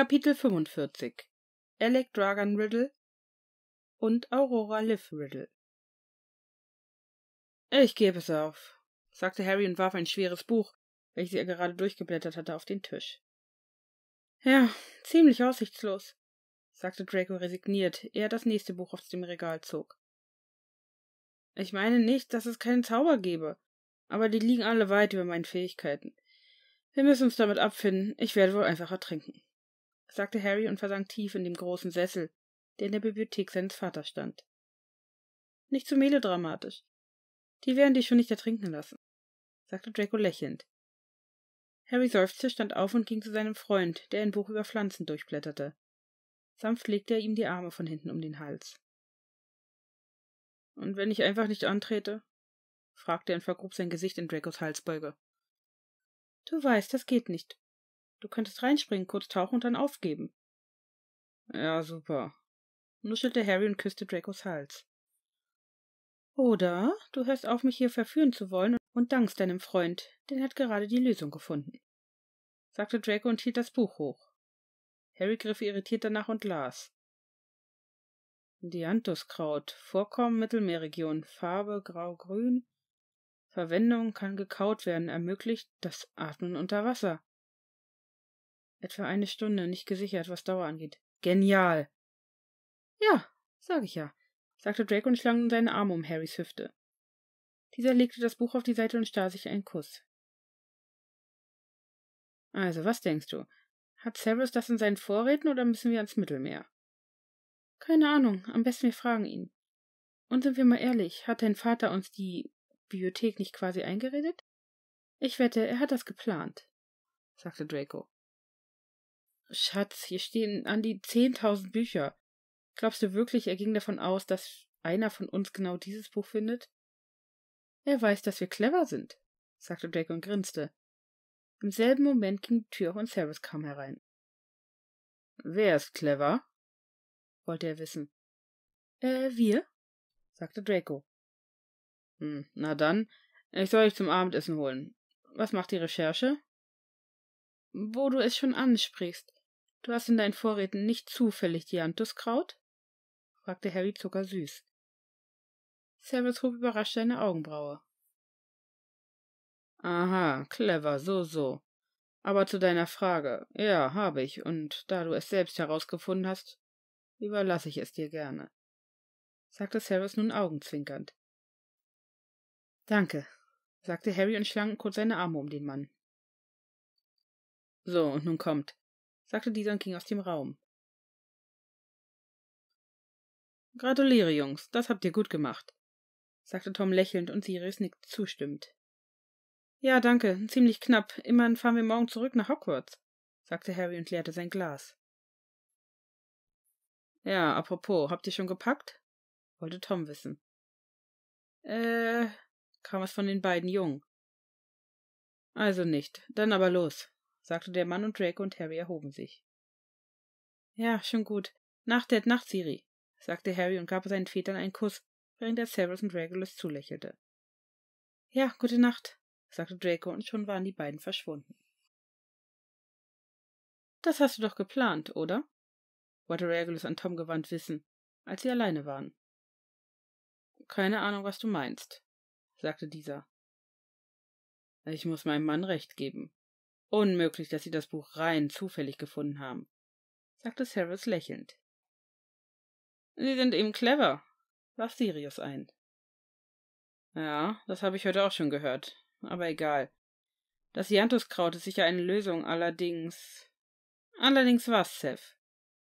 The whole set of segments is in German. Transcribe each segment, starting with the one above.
Kapitel 45 Alec Dragon Riddle und Aurora Liv Riddle Ich gebe es auf, sagte Harry und warf ein schweres Buch, welches er gerade durchgeblättert hatte, auf den Tisch. Ja, ziemlich aussichtslos, sagte Draco resigniert, ehe er das nächste Buch aus dem Regal zog. Ich meine nicht, dass es keinen Zauber gebe, aber die liegen alle weit über meinen Fähigkeiten. Wir müssen uns damit abfinden, ich werde wohl einfach ertrinken sagte Harry und versank tief in dem großen Sessel, der in der Bibliothek seines Vaters stand. Nicht zu so melodramatisch. Die werden dich schon nicht ertrinken lassen, sagte Draco lächelnd. Harry seufzte, stand auf und ging zu seinem Freund, der ein Buch über Pflanzen durchblätterte. Sanft legte er ihm die Arme von hinten um den Hals. Und wenn ich einfach nicht antrete? fragte er und vergrub sein Gesicht in Dracos Halsbeuge. Du weißt, das geht nicht, Du könntest reinspringen, kurz tauchen und dann aufgeben. Ja, super. Nuschelte Harry und küsste Dracos Hals. Oder du hörst auf, mich hier verführen zu wollen und dankst deinem Freund, den hat gerade die Lösung gefunden, sagte Draco und hielt das Buch hoch. Harry griff irritiert danach und las. Dianthuskraut, Vorkommen Mittelmeerregion, Farbe grau-grün. Verwendung kann gekaut werden, ermöglicht das Atmen unter Wasser. Etwa eine Stunde, nicht gesichert, was Dauer angeht. Genial. Ja, sag ich ja, sagte Drake und schlang seine Arme um Harrys Hüfte. Dieser legte das Buch auf die Seite und stahl sich einen Kuss. Also, was denkst du? Hat Severus das in seinen Vorräten oder müssen wir ans Mittelmeer? Keine Ahnung, am besten wir fragen ihn. Und sind wir mal ehrlich, hat dein Vater uns die Bibliothek nicht quasi eingeredet? Ich wette, er hat das geplant, sagte Draco. Schatz, hier stehen an die 10.000 Bücher. Glaubst du wirklich, er ging davon aus, dass einer von uns genau dieses Buch findet? Er weiß, dass wir clever sind, sagte Draco und grinste. Im selben Moment ging die Tür auf und Cyrus kam herein. Wer ist clever? wollte er wissen. Äh, wir? sagte Draco. Hm, na dann, ich soll dich zum Abendessen holen. Was macht die Recherche? Wo du es schon ansprichst. Du hast in deinen Vorräten nicht zufällig Dianthuskraut? fragte Harry zuckersüß. Severus hob überrascht seine Augenbraue. Aha, clever, so, so. Aber zu deiner Frage. Ja, habe ich, und da du es selbst herausgefunden hast, überlasse ich es dir gerne, sagte Severus nun augenzwinkernd. Danke, sagte Harry und schlang kurz seine Arme um den Mann. So, und nun kommt sagte dieser und ging aus dem Raum. Gratuliere, Jungs, das habt ihr gut gemacht, sagte Tom lächelnd und Sirius nickte zustimmend. Ja, danke, ziemlich knapp. Immerhin fahren wir morgen zurück nach Hogwarts, sagte Harry und leerte sein Glas. Ja, apropos, habt ihr schon gepackt? wollte Tom wissen. Äh, kam es von den beiden Jungen. Also nicht, dann aber los, sagte der Mann und Draco und Harry erhoben sich. Ja, schon gut. Nacht, Dad, Nacht, Siri, sagte Harry und gab seinen Vätern einen Kuss, während er Severus und Regulus zulächelte. Ja, gute Nacht, sagte Draco und schon waren die beiden verschwunden. Das hast du doch geplant, oder? wollte Regulus an Tom gewandt wissen, als sie alleine waren. Keine Ahnung, was du meinst, sagte dieser. Ich muss meinem Mann recht geben, Unmöglich, dass Sie das Buch rein zufällig gefunden haben, sagte Cyrus lächelnd. Sie sind eben clever, warf Sirius ein. Ja, das habe ich heute auch schon gehört, aber egal. Das Janthuskraut ist sicher eine Lösung, allerdings. Allerdings was, Seth?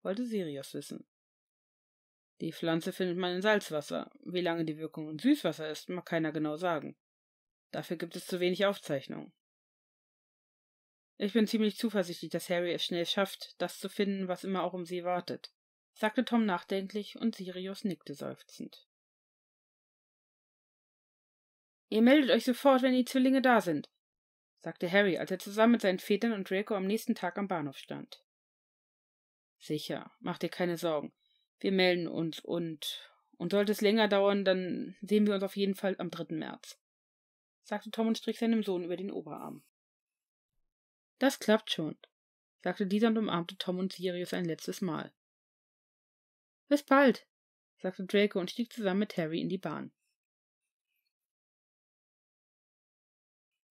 wollte Sirius wissen. Die Pflanze findet man in Salzwasser. Wie lange die Wirkung in Süßwasser ist, mag keiner genau sagen. Dafür gibt es zu wenig Aufzeichnungen. Ich bin ziemlich zuversichtlich, dass Harry es schnell schafft, das zu finden, was immer auch um sie wartet, sagte Tom nachdenklich und Sirius nickte seufzend. Ihr meldet euch sofort, wenn die Zwillinge da sind, sagte Harry, als er zusammen mit seinen Vätern und Draco am nächsten Tag am Bahnhof stand. Sicher, mach dir keine Sorgen. Wir melden uns und. Und sollte es länger dauern, dann sehen wir uns auf jeden Fall am 3. März, sagte Tom und strich seinem Sohn über den Oberarm. Das klappt schon, sagte dieser und umarmte Tom und Sirius ein letztes Mal. Bis bald, sagte Draco und stieg zusammen mit Harry in die Bahn.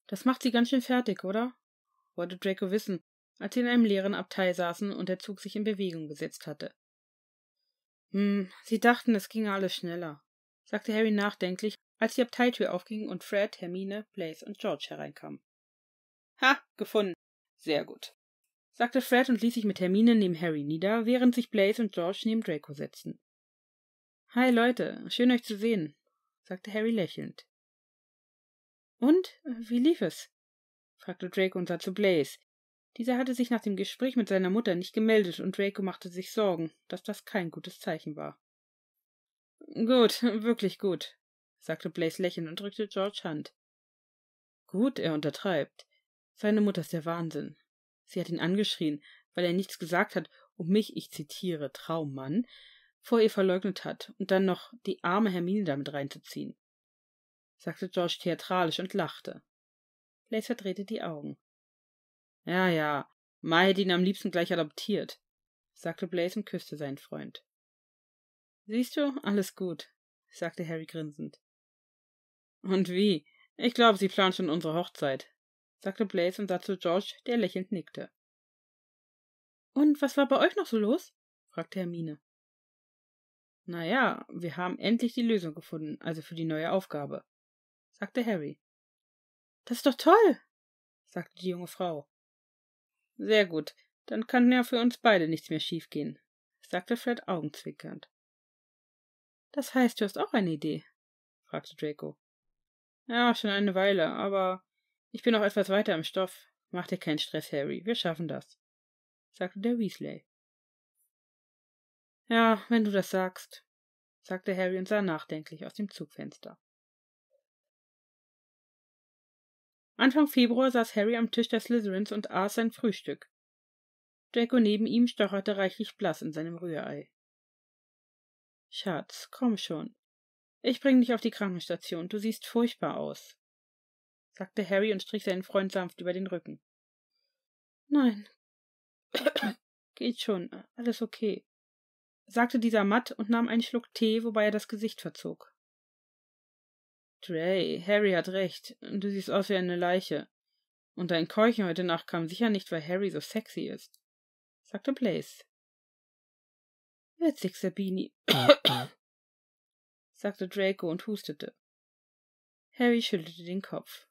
Das macht sie ganz schön fertig, oder? wollte Draco wissen, als sie in einem leeren Abteil saßen und der Zug sich in Bewegung gesetzt hatte. Hm, sie dachten, es ginge alles schneller, sagte Harry nachdenklich, als die Abteiltür aufging und Fred, Hermine, Blaze und George hereinkamen. Ha, gefunden, sehr gut, sagte Fred und ließ sich mit Hermine neben Harry nieder, während sich Blaze und George neben Draco setzten. Hi Leute, schön euch zu sehen, sagte Harry lächelnd. Und wie lief es? fragte Draco und sah zu Blaze. Dieser hatte sich nach dem Gespräch mit seiner Mutter nicht gemeldet und Draco machte sich Sorgen, dass das kein gutes Zeichen war. Gut, wirklich gut, sagte Blaze lächelnd und drückte George Hand. Gut, er untertreibt. Seine Mutter ist der Wahnsinn. Sie hat ihn angeschrien, weil er nichts gesagt hat und mich, ich zitiere, Traummann, vor ihr verleugnet hat und dann noch die arme Hermine damit reinzuziehen, sagte George theatralisch und lachte. Blaise verdrehte die Augen. Ja, ja, Mai hätte ihn am liebsten gleich adoptiert, sagte Blaise und küsste seinen Freund. Siehst du, alles gut, sagte Harry grinsend. Und wie? Ich glaube, sie plant schon unsere Hochzeit, sagte Blaze und sah zu George, der lächelnd nickte. Und was war bei euch noch so los? fragte Hermine. Na ja, wir haben endlich die Lösung gefunden, also für die neue Aufgabe, sagte Harry. Das ist doch toll, sagte die junge Frau. Sehr gut, dann kann ja für uns beide nichts mehr schiefgehen, sagte Fred augenzwinkernd. Das heißt, du hast auch eine Idee? fragte Draco. Ja, schon eine Weile, aber ich bin noch etwas weiter im Stoff. Mach dir keinen Stress, Harry. Wir schaffen das, sagte der Weasley. Ja, wenn du das sagst, sagte Harry und sah nachdenklich aus dem Zugfenster. Anfang Februar saß Harry am Tisch der Slytherins und aß sein Frühstück. Draco neben ihm stocherte reichlich blass in seinem Rührei. Schatz, komm schon. Ich bring dich auf die Krankenstation. Du siehst furchtbar aus, sagte Harry und strich seinen Freund sanft über den Rücken. Nein. Geht schon, alles okay, sagte dieser matt und nahm einen Schluck Tee, wobei er das Gesicht verzog. Dre, Harry hat recht, du siehst aus wie eine Leiche. Und dein Keuchen heute Nacht kam sicher nicht, weil Harry so sexy ist, sagte Blaze. Witzig, Sabini, sagte Draco und hustete. Harry schüttelte den Kopf.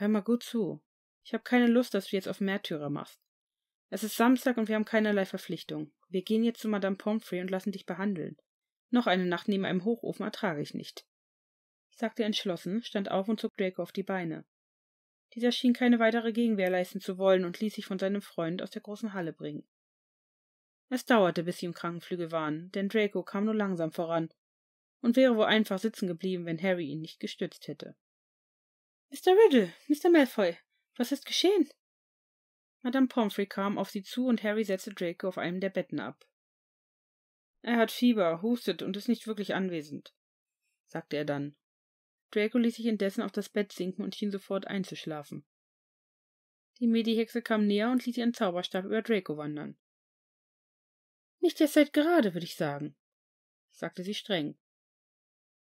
Hör mal gut zu. Ich habe keine Lust, dass du jetzt auf Märtyrer machst. Es ist Samstag und wir haben keinerlei Verpflichtung. Wir gehen jetzt zu Madame Pomfrey und lassen dich behandeln. Noch eine Nacht neben einem Hochofen ertrage ich nicht. Ich sagte entschlossen, stand auf und zog Draco auf die Beine. Dieser schien keine weitere Gegenwehr leisten zu wollen und ließ sich von seinem Freund aus der großen Halle bringen. Es dauerte, bis sie im Krankenflügel waren, denn Draco kam nur langsam voran und wäre wohl einfach sitzen geblieben, wenn Harry ihn nicht gestützt hätte. Mr. Riddle, Mr. Malfoy, was ist geschehen? Madame Pomfrey kam auf sie zu und Harry setzte Draco auf einem der Betten ab. Er hat Fieber, hustet und ist nicht wirklich anwesend, sagte er dann. Draco ließ sich indessen auf das Bett sinken und schien sofort einzuschlafen. Die Medihexe kam näher und ließ ihren Zauberstab über Draco wandern. Nicht erst seit gerade, würde ich sagen, sagte sie streng.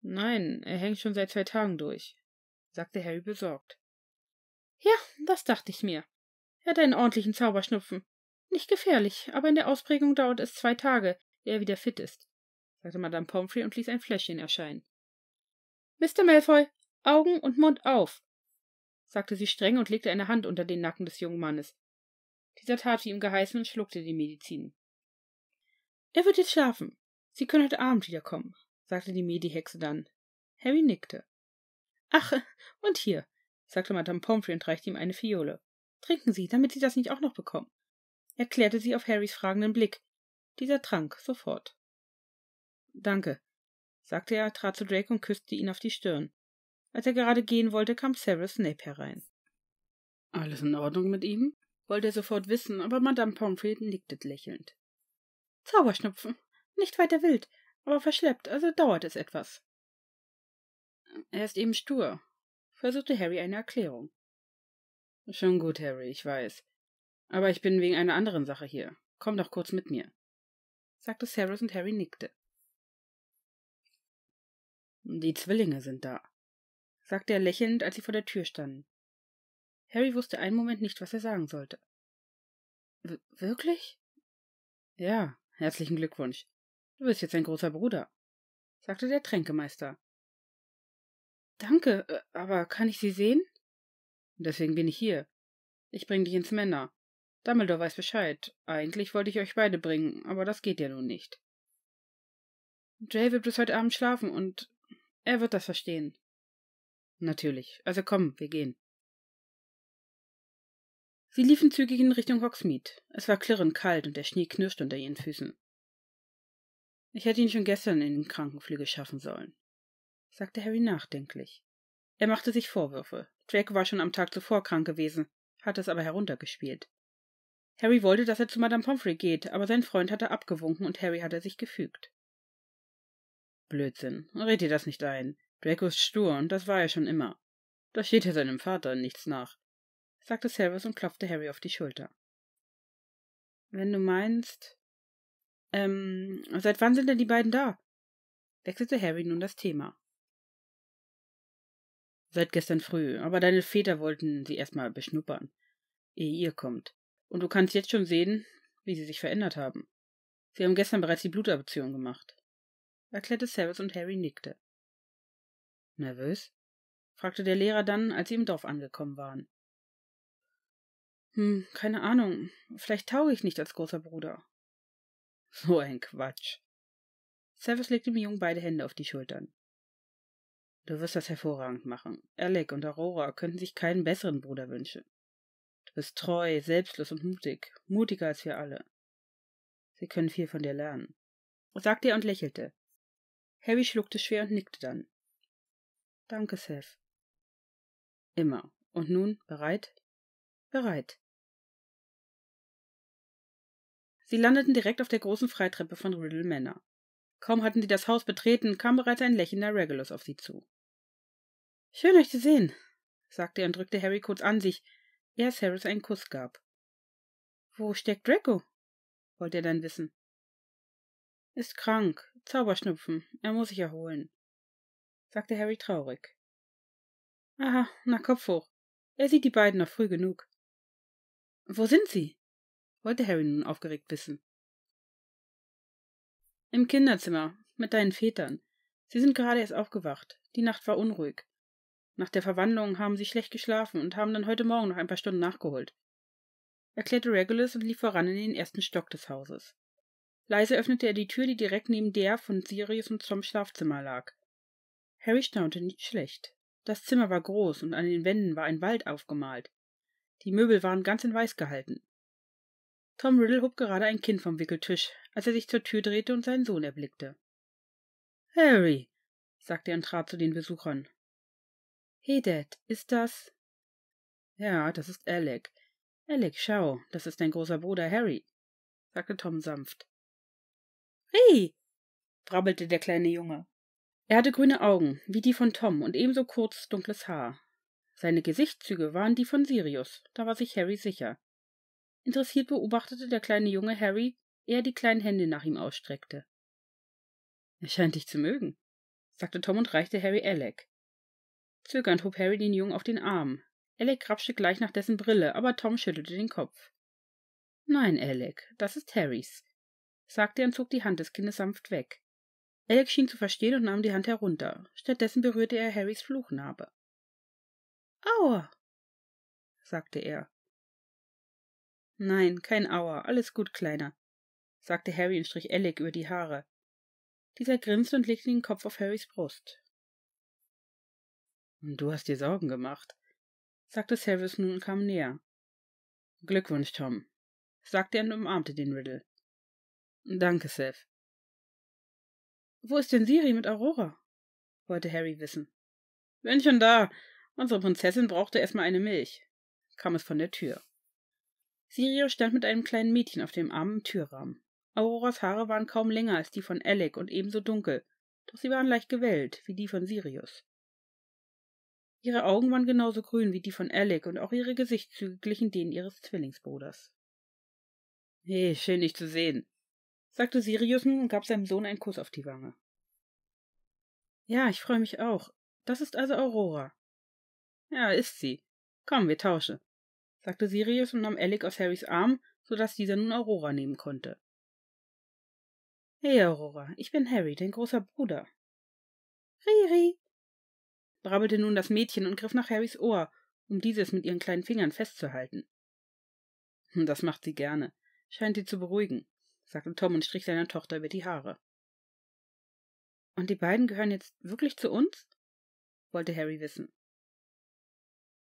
Nein, er hängt schon seit zwei Tagen durch, sagte Harry besorgt. Ja, das dachte ich mir. Er hat einen ordentlichen Zauberschnupfen. Nicht gefährlich, aber in der Ausprägung dauert es zwei Tage, ehe er wieder fit ist, sagte Madame Pomfrey und ließ ein Fläschchen erscheinen. Mr. Malfoy, Augen und Mund auf, sagte sie streng und legte eine Hand unter den Nacken des jungen Mannes. Dieser tat wie ihm geheißen und schluckte die Medizin. Er wird jetzt schlafen. Sie können heute Abend wiederkommen, sagte die Medihexe dann. Harry nickte. Ach, und hier, sagte Madame Pomfrey und reichte ihm eine Fiole. Trinken Sie, damit Sie das nicht auch noch bekommen, erklärte sie auf Harrys fragenden Blick. Dieser trank sofort. Danke, sagte er, trat zu Drake und küsste ihn auf die Stirn. Als er gerade gehen wollte, kam Sarah Snape herein. Alles in Ordnung mit ihm? wollte er sofort wissen, aber Madame Pomfrey nickte lächelnd. Zauberschnupfen. Nicht weiter wild, aber verschleppt, also dauert es etwas. Er ist eben stur, versuchte Harry eine Erklärung. Schon gut, Harry, ich weiß. Aber ich bin wegen einer anderen Sache hier. Komm doch kurz mit mir, sagte Severus und Harry nickte. Die Zwillinge sind da, sagte er lächelnd, als sie vor der Tür standen. Harry wusste einen Moment nicht, was er sagen sollte. wirklich? Ja, herzlichen Glückwunsch. Du bist jetzt ein großer Bruder, sagte der Tränkemeister, Danke, äh, aber kann ich Sie sehen? Deswegen bin ich hier. Ich bringe dich ins Männer. Dumbledore weiß Bescheid. Eigentlich wollte ich euch beide bringen, aber das geht ja nun nicht. Jay wird bis heute Abend schlafen und er wird das verstehen. Natürlich. Also komm, wir gehen. Sie liefen zügig in Richtung Hogsmeade. Es war klirrend kalt und der Schnee knirschte unter ihren Füßen. Ich hätte ihn schon gestern in den Krankenflügel schaffen sollen sagte Harry nachdenklich. Er machte sich Vorwürfe. Draco war schon am Tag zuvor krank gewesen, hatte es aber heruntergespielt. Harry wollte, dass er zu Madame Pomfrey geht, aber sein Freund hatte abgewunken und Harry hatte sich gefügt. Blödsinn, red dir das nicht ein. Draco ist stur und das war er schon immer. Das steht ja seinem Vater nichts nach, sagte Severus und klopfte Harry auf die Schulter. Wenn du meinst. Ähm, seit wann sind denn die beiden da? wechselte Harry nun das Thema. Seit gestern früh, aber deine Väter wollten sie erstmal beschnuppern, ehe ihr kommt. Und du kannst jetzt schon sehen, wie sie sich verändert haben. Sie haben gestern bereits die Blutabtion gemacht. Erklärte Cyrus und Harry nickte. Nervös? fragte der Lehrer dann, als sie im Dorf angekommen waren. Hm, keine Ahnung. Vielleicht tauge ich nicht als großer Bruder. So ein Quatsch. Servus legte dem Jungen beide Hände auf die Schultern. Du wirst das hervorragend machen. Alec und Aurora könnten sich keinen besseren Bruder wünschen. Du bist treu, selbstlos und mutig, mutiger als wir alle. Sie können viel von dir lernen, sagte er und lächelte. Harry schluckte schwer und nickte dann. Danke, Seth. Immer. Und nun, bereit? Bereit. Sie landeten direkt auf der großen Freitreppe von Riddle Manor. Kaum hatten sie das Haus betreten, kam bereits ein lächelnder Regulus auf sie zu. Schön euch zu sehen, sagte er und drückte Harry kurz an sich, ehe erst Harris einen Kuss gab. Wo steckt Draco? wollte er dann wissen. Ist krank, Zauberschnupfen, er muss sich erholen, sagte Harry traurig. Aha, na Kopf hoch. Er sieht die beiden noch früh genug. Wo sind sie? wollte Harry nun aufgeregt wissen. Im Kinderzimmer, mit deinen Vätern. Sie sind gerade erst aufgewacht. Die Nacht war unruhig. Nach der Verwandlung haben sie schlecht geschlafen und haben dann heute Morgen noch ein paar Stunden nachgeholt. Erklärte Regulus und lief voran in den ersten Stock des Hauses. Leise öffnete er die Tür, die direkt neben der von Sirius und Toms Schlafzimmer lag. Harry staunte nicht schlecht. Das Zimmer war groß und an den Wänden war ein Wald aufgemalt. Die Möbel waren ganz in weiß gehalten. Tom Riddle hob gerade ein Kind vom Wickeltisch, als er sich zur Tür drehte und seinen Sohn erblickte. Harry, sagte er und trat zu den Besuchern. Hey Dad, ist das? Ja, das ist Alec. Alec, schau, das ist dein großer Bruder Harry, sagte Tom sanft. Hey, brabbelte der kleine Junge. Er hatte grüne Augen, wie die von Tom und ebenso kurz dunkles Haar. Seine Gesichtszüge waren die von Sirius, da war sich Harry sicher. Interessiert beobachtete der kleine Junge Harry, ehe er die kleinen Hände nach ihm ausstreckte. Er scheint dich zu mögen, sagte Tom und reichte Harry Alec. Zögernd hob Harry den Jungen auf den Arm. Alec krapschte gleich nach dessen Brille, aber Tom schüttelte den Kopf. Nein, Alec, das ist Harrys, sagte er und zog die Hand des Kindes sanft weg. Alec schien zu verstehen und nahm die Hand herunter. Stattdessen berührte er Harrys Fluchnarbe. Aua, sagte er. Nein, kein Aua, alles gut, Kleiner, sagte Harry und strich Alec über die Haare. Dieser grinste und legte den Kopf auf Harrys Brust. Und du hast dir Sorgen gemacht, sagte Service nun und kam näher. Glückwunsch, Tom, sagte er und umarmte den Riddle. Danke, Seth. Wo ist denn Siri mit Aurora? wollte Harry wissen. Bin schon da. Unsere Prinzessin brauchte erstmal eine Milch, kam es von der Tür. Sirio stand mit einem kleinen Mädchen auf dem Arm im Türrahmen. Auroras Haare waren kaum länger als die von Alec und ebenso dunkel, doch sie waren leicht gewellt, wie die von Sirius. Ihre Augen waren genauso grün wie die von Alec und auch ihre Gesichtszüge glichen denen ihres Zwillingsbruders. Hey, schön dich zu sehen, sagte Sirius nun und gab seinem Sohn einen Kuss auf die Wange. Ja, ich freue mich auch. Das ist also Aurora. Ja, ist sie. Komm, wir tauschen, sagte Sirius und nahm Alec aus Harrys Arm, so dass dieser nun Aurora nehmen konnte. Hey, Aurora, ich bin Harry, dein großer Bruder. Riri, brabbelte nun das Mädchen und griff nach Harrys Ohr, um dieses mit ihren kleinen Fingern festzuhalten. Hm, das macht sie gerne. Scheint sie zu beruhigen, sagte Tom und strich seiner Tochter über die Haare. Und die beiden gehören jetzt wirklich zu uns? wollte Harry wissen.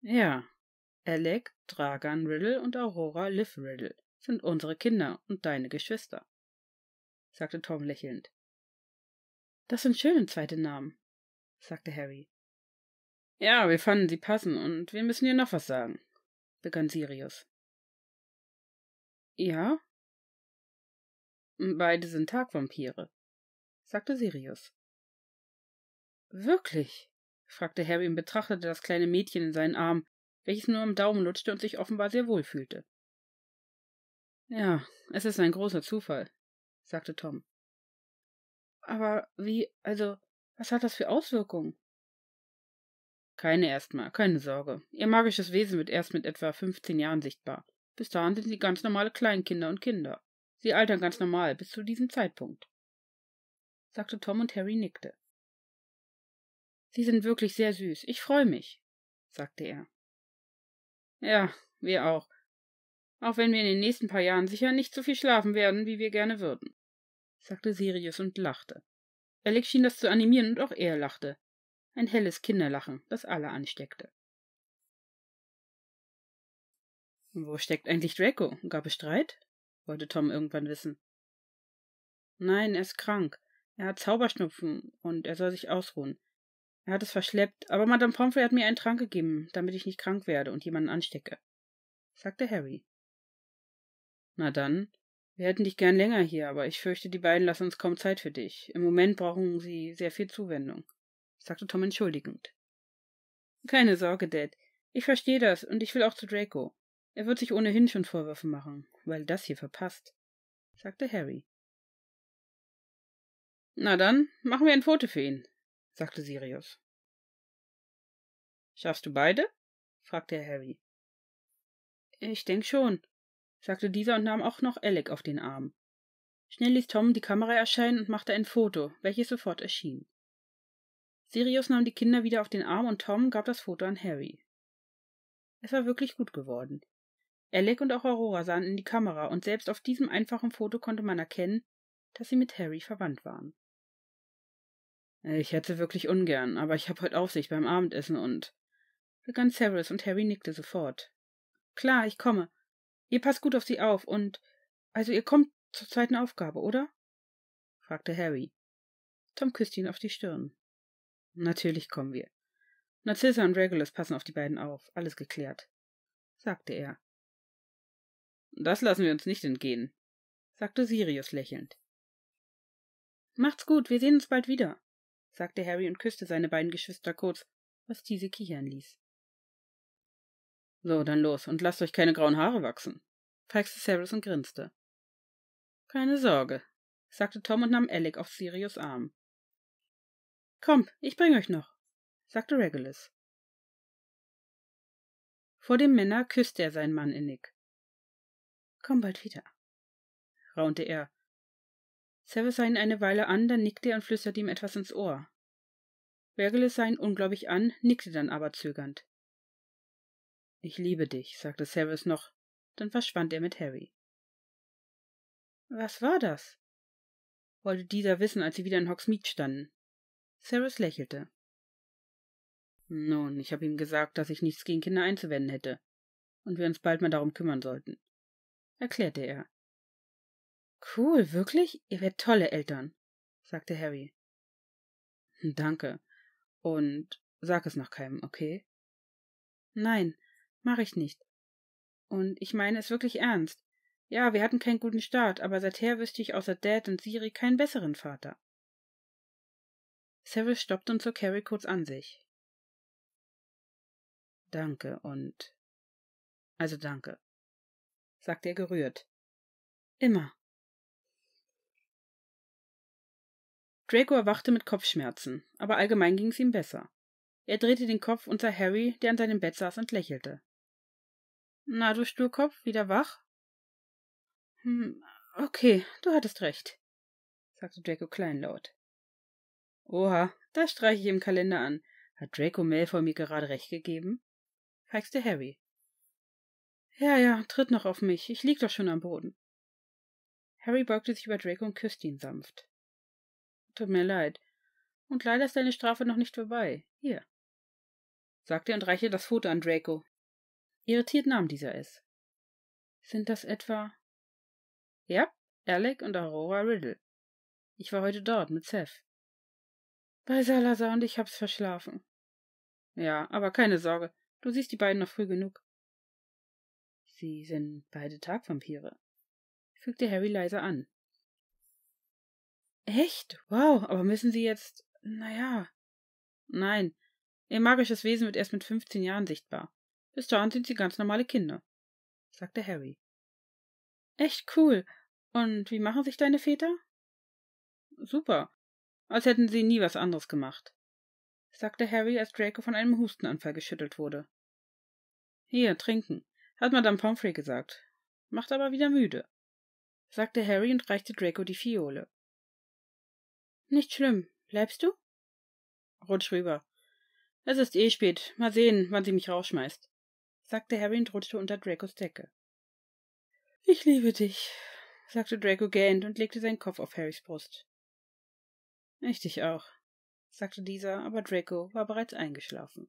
Ja, Alec, Dragan Riddle und Aurora Liv Riddle sind unsere Kinder und deine Geschwister, sagte Tom lächelnd. Das sind schöne zweite Namen, sagte Harry. Ja, wir fanden sie passen und wir müssen ihr noch was sagen, begann Sirius. Ja? Hm, beide sind Tagvampire, sagte Sirius. Wirklich? fragte Harry und betrachtete das kleine Mädchen in seinen Armen, welches nur am Daumen lutschte und sich offenbar sehr wohl fühlte. Ja, es ist ein großer Zufall, sagte Tom. Aber wie, also, was hat das für Auswirkungen? Keine erstmal, keine Sorge. Ihr magisches Wesen wird erst mit etwa 15 Jahren sichtbar. Bis dahin sind sie ganz normale Kleinkinder und Kinder. Sie altern ganz normal bis zu diesem Zeitpunkt, sagte Tom und Harry nickte. Sie sind wirklich sehr süß. Ich freue mich, sagte er. Ja, wir auch. Auch wenn wir in den nächsten paar Jahren sicher nicht so viel schlafen werden, wie wir gerne würden, sagte Sirius und lachte. Alex schien das zu animieren und auch er lachte ein helles Kinderlachen, das alle ansteckte. Wo steckt eigentlich Draco? Gab es Streit? wollte Tom irgendwann wissen. Nein, er ist krank. Er hat Zauberschnupfen und er soll sich ausruhen. Er hat es verschleppt, aber Madame Pomfrey hat mir einen Trank gegeben, damit ich nicht krank werde und jemanden anstecke, sagte Harry. Na dann, wir hätten dich gern länger hier, aber ich fürchte, die beiden lassen uns kaum Zeit für dich. Im Moment brauchen sie sehr viel Zuwendung sagte Tom entschuldigend. Keine Sorge, Dad. Ich verstehe das und ich will auch zu Draco. Er wird sich ohnehin schon Vorwürfe machen, weil das hier verpasst, sagte Harry. Na dann, machen wir ein Foto für ihn, sagte Sirius. Schaffst du beide? fragte Harry. Ich denke schon, sagte dieser und nahm auch noch Alec auf den Arm. Schnell ließ Tom die Kamera erscheinen und machte ein Foto, welches sofort erschien. Sirius nahm die Kinder wieder auf den Arm und Tom gab das Foto an Harry. Es war wirklich gut geworden. Alec und auch Aurora sahen in die Kamera und selbst auf diesem einfachen Foto konnte man erkennen, dass sie mit Harry verwandt waren. Ich hätte wirklich ungern, aber ich habe heute Aufsicht beim Abendessen und begann Severus und Harry nickte sofort. Klar, ich komme. Ihr passt gut auf sie auf und also ihr kommt zur zweiten Aufgabe, oder? fragte Harry. Tom küsste ihn auf die Stirn. Natürlich kommen wir. Narcissa und Regulus passen auf die beiden auf, alles geklärt, sagte er. Das lassen wir uns nicht entgehen, sagte Sirius lächelnd. Macht's gut, wir sehen uns bald wieder, sagte Harry und küsste seine beiden Geschwister kurz, was diese kichern ließ. So, dann los und lasst euch keine grauen Haare wachsen, feixte Cyrus und grinste. Keine Sorge, sagte Tom und nahm Alec auf Sirius Arm. Komm, ich bring euch noch, sagte Regulus. Vor dem Männer küsste er seinen Mann innig. Komm bald wieder, raunte er. Service sah ihn eine Weile an, dann nickte er und flüsterte ihm etwas ins Ohr. Regulus sah ihn ungläubig an, nickte dann aber zögernd. Ich liebe dich, sagte Service noch, dann verschwand er mit Harry. Was war das? wollte dieser wissen, als sie wieder in Hogsmeade standen. Cyrus lächelte. Nun, ich habe ihm gesagt, dass ich nichts gegen Kinder einzuwenden hätte und wir uns bald mal darum kümmern sollten, erklärte er. Cool, wirklich? Ihr werdet tolle Eltern, sagte Harry. Hm, danke. Und sag es noch keinem, okay? Nein, mach ich nicht. Und ich meine es wirklich ernst. Ja, wir hatten keinen guten Start, aber seither wüsste ich außer Dad und Siri keinen besseren Vater. Cyrus stoppt und zog Carrie kurz an sich. Danke und. Also danke, sagte er gerührt. Immer. Draco erwachte mit Kopfschmerzen, aber allgemein ging es ihm besser. Er drehte den Kopf unter Harry, der an seinem Bett saß, und lächelte. Na, du Sturkopf, wieder wach? Hm, okay, du hattest recht, sagte Draco kleinlaut. Oha, das streiche ich im Kalender an. Hat Draco Malfoy mir gerade recht gegeben? feixte Harry. Ja, ja, tritt noch auf mich. Ich lieg doch schon am Boden. Harry beugte sich über Draco und küsste ihn sanft. Tut mir leid. Und leider ist deine Strafe noch nicht vorbei. Hier. sagte und reichte das Foto an Draco. Irritiert nahm dieser es. Sind das etwa? Ja, Alec und Aurora Riddle. Ich war heute dort mit Seth. Bei Salazar und ich hab's verschlafen. Ja, aber keine Sorge, du siehst die beiden noch früh genug. Sie sind beide Tagvampire, fügte Harry leise an. Echt? Wow, aber müssen sie jetzt. Naja. Nein, ihr magisches Wesen wird erst mit 15 Jahren sichtbar. Bis dahin sind sie ganz normale Kinder, sagte Harry. Echt cool. Und wie machen sich deine Väter? Super als hätten sie nie was anderes gemacht, sagte Harry, als Draco von einem Hustenanfall geschüttelt wurde. Hier, trinken, hat Madame Pomfrey gesagt. Macht aber wieder müde, sagte Harry und reichte Draco die Fiole. Nicht schlimm. Bleibst du? Rutsch rüber. Es ist eh spät. Mal sehen, wann sie mich rausschmeißt, sagte Harry und rutschte unter Dracos Decke. Ich liebe dich, sagte Draco gähnend und legte seinen Kopf auf Harrys Brust. Ich dich auch, sagte dieser, aber Draco war bereits eingeschlafen.